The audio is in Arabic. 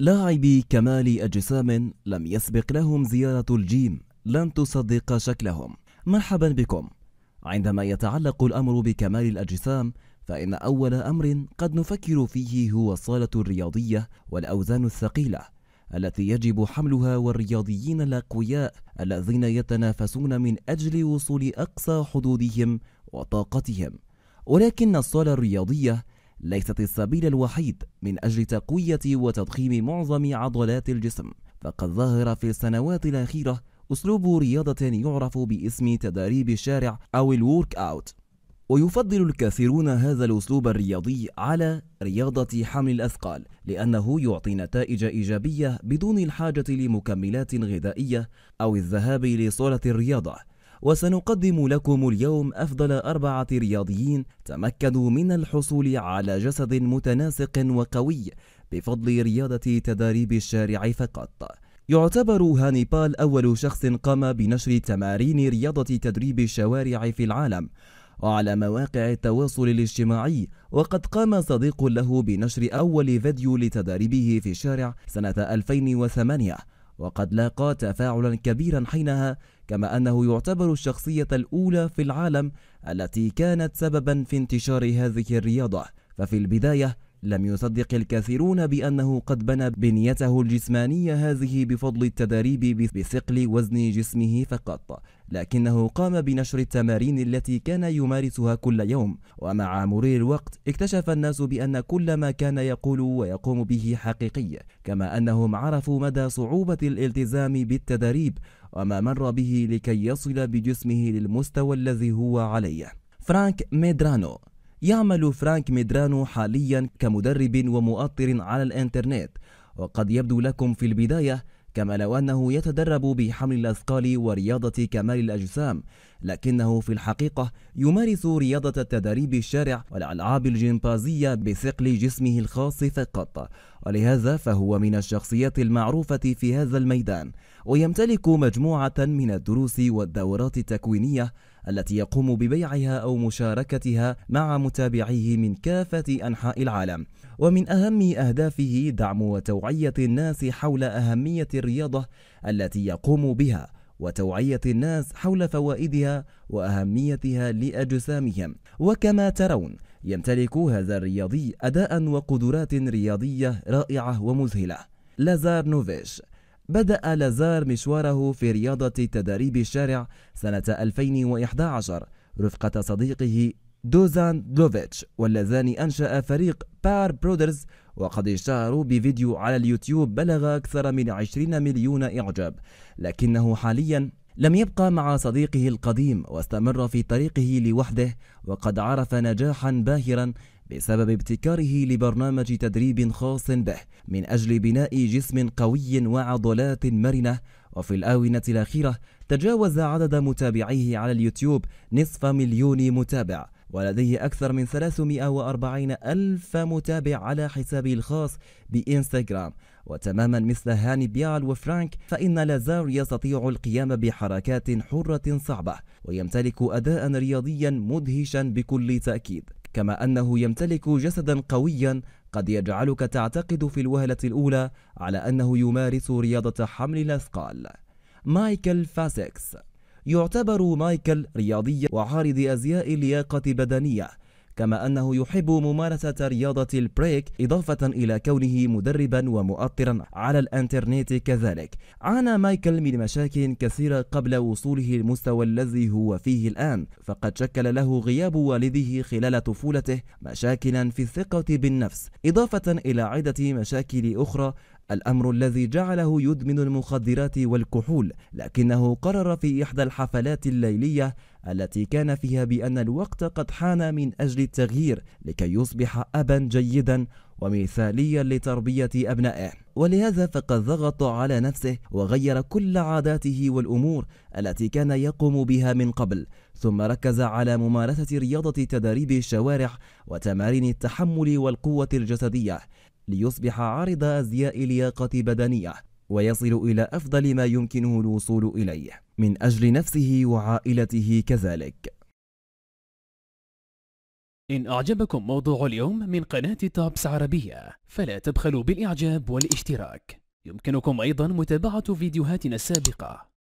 لاعبي كمال أجسام لم يسبق لهم زيارة الجيم لن تصدق شكلهم مرحبا بكم عندما يتعلق الأمر بكمال الأجسام فإن أول أمر قد نفكر فيه هو الصالة الرياضية والأوزان الثقيلة التي يجب حملها والرياضيين الأقوياء الذين يتنافسون من أجل وصول أقصى حدودهم وطاقتهم ولكن الصالة الرياضية ليست السبيل الوحيد من أجل تقوية وتضخيم معظم عضلات الجسم فقد ظهر في السنوات الأخيرة أسلوب رياضة يعرف باسم تدريب الشارع أو الورك أوت ويفضل الكثيرون هذا الأسلوب الرياضي على رياضة حمل الأثقال لأنه يعطي نتائج إيجابية بدون الحاجة لمكملات غذائية أو الذهاب لصالة الرياضة وسنقدم لكم اليوم أفضل أربعة رياضيين تمكنوا من الحصول على جسد متناسق وقوي بفضل رياضة تدريب الشارع فقط يعتبر هاني بال أول شخص قام بنشر تمارين رياضة تدريب الشوارع في العالم وعلى مواقع التواصل الاجتماعي وقد قام صديق له بنشر أول فيديو لتدريبه في الشارع سنة 2008 وقد لاقى تفاعلا كبيرا حينها كما أنه يعتبر الشخصية الأولى في العالم التي كانت سببا في انتشار هذه الرياضة ففي البداية لم يصدق الكثيرون بأنه قد بنى بنيته الجسمانية هذه بفضل التدريب بثقل وزن جسمه فقط لكنه قام بنشر التمارين التي كان يمارسها كل يوم ومع مرور الوقت اكتشف الناس بأن كل ما كان يقول ويقوم به حقيقي كما أنهم عرفوا مدى صعوبة الالتزام بالتدريب وما مر به لكي يصل بجسمه للمستوى الذي هو عليه فرانك ميدرانو يعمل فرانك ميدرانو حاليا كمدرب ومؤطر على الانترنت وقد يبدو لكم في البداية كما لو أنه يتدرب بحمل الأثقال ورياضة كمال الأجسام لكنه في الحقيقة يمارس رياضة التدريب الشارع والألعاب الجمبازية بثقل جسمه الخاص فقط ولهذا فهو من الشخصيات المعروفة في هذا الميدان ويمتلك مجموعة من الدروس والدورات التكوينية التي يقوم ببيعها أو مشاركتها مع متابعيه من كافة أنحاء العالم ومن أهم أهدافه دعم وتوعية الناس حول أهمية الرياضة التي يقوم بها وتوعية الناس حول فوائدها وأهميتها لأجسامهم وكما ترون يمتلك هذا الرياضي أداء وقدرات رياضية رائعة ومذهلة لازار نوفيش بدأ لازار مشواره في رياضة تدريب الشارع سنة 2011 رفقة صديقه دوزان دلوفيتش واللذان أنشأ فريق بار برودرز وقد اشتهروا بفيديو على اليوتيوب بلغ أكثر من 20 مليون إعجاب لكنه حاليا لم يبقى مع صديقه القديم واستمر في طريقه لوحده وقد عرف نجاحا باهرا بسبب ابتكاره لبرنامج تدريب خاص به من أجل بناء جسم قوي وعضلات مرنة وفي الآونة الأخيرة تجاوز عدد متابعيه على اليوتيوب نصف مليون متابع ولديه أكثر من 340 ألف متابع على حسابه الخاص بإنستغرام وتماما مثل هاني بيال وفرانك فإن لازار يستطيع القيام بحركات حرة صعبة ويمتلك أداء رياضيا مدهشا بكل تأكيد كما أنه يمتلك جسدا قويا قد يجعلك تعتقد في الوهلة الأولى على أنه يمارس رياضة حمل الأثقال مايكل فاسكس يعتبر مايكل رياضيا وعارض أزياء لياقة بدنية كما أنه يحب ممارسة رياضة البريك إضافة إلى كونه مدربا ومؤطرا على الانترنت كذلك عانى مايكل من مشاكل كثيرة قبل وصوله المستوى الذي هو فيه الآن فقد شكل له غياب والده خلال طفولته مشاكلا في الثقة بالنفس إضافة إلى عدة مشاكل أخرى الأمر الذي جعله يدمن المخدرات والكحول لكنه قرر في إحدى الحفلات الليلية التي كان فيها بأن الوقت قد حان من أجل التغيير لكي يصبح أبا جيدا ومثاليا لتربية أبنائه ولهذا فقد ضغط على نفسه وغير كل عاداته والأمور التي كان يقوم بها من قبل ثم ركز على ممارسة رياضة تدريب الشوارع وتمارين التحمل والقوة الجسدية ليصبح عارض أزياء لياقة بدنية ويصل إلى أفضل ما يمكنه الوصول إليه من أجل نفسه وعائلته كذلك إن أعجبكم موضوع اليوم من قناة تابس عربية فلا تبخلوا بالإعجاب والاشتراك يمكنكم أيضا متابعة فيديوهاتنا السابقة